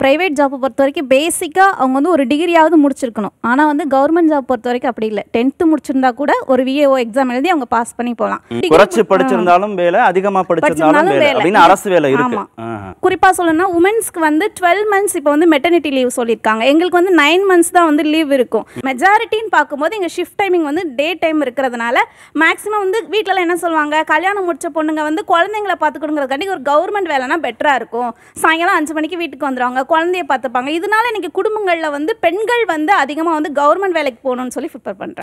private ஜாப்பை பொறுத்த வரைக்கும் பேசிக்காக அவங்க வந்து ஒரு டிகிரியாவது முடிச்சிருக்கணும் ஆனால் வந்து கவர்மெண்ட் ஜாப் பொறுத்த வரைக்கும் அப்படி இல்லை டென்த்து முடிச்சிருந்தா கூட ஒரு விஏஓ எக்ஸாம் எழுதி அவங்க பாஸ் பண்ணி போகலாம் குறைச்சி படிச்சிருந்தாலும் வேலை அதிகமாக படிச்சிருந்தாலும் வேலை அரசு வேலை ஆமாம் குறிப்பாக சொல்லணும்னா உமன்ஸ்க்கு வந்து டுவெல் மந்த்ஸ் இப்போ வந்து மெட்டர்னிட்டி லீவ் சொல்லியிருக்காங்க எங்களுக்கு வந்து நைன் மந்த்ஸ் தான் வந்து லீவ் இருக்கும் மெஜாரிட்டின்னு பார்க்கும்போது எங்கள் ஷிஃப்ட் டைமிங் வந்து டே டைம் இருக்கிறதுனால மேக்ஸிமம் வந்து வீட்டில் என்ன சொல்லுவாங்க கல்யாணம் முடிச்ச பொண்ணுங்க வந்து குழந்தைங்களை பார்த்துக்கணுங்கிறதுக்காண்டி ஒரு கவர்மெண்ட் வேலைனா பெட்டராக இருக்கும் சாயங்காலம் அஞ்சு மணிக்கு வீட்டுக்கு வந்துடுவாங்க குழந்தைய பார்த்துப்பாங்க இதனால இன்றைக்கி குடும்பங்களில் வந்து பெண்கள் வந்து அதிகமாக வந்து கவர்மெண்ட் வேலைக்கு போகணும்னு சொல்லி ப்ரிப்பேர் பண்ணுறாங்க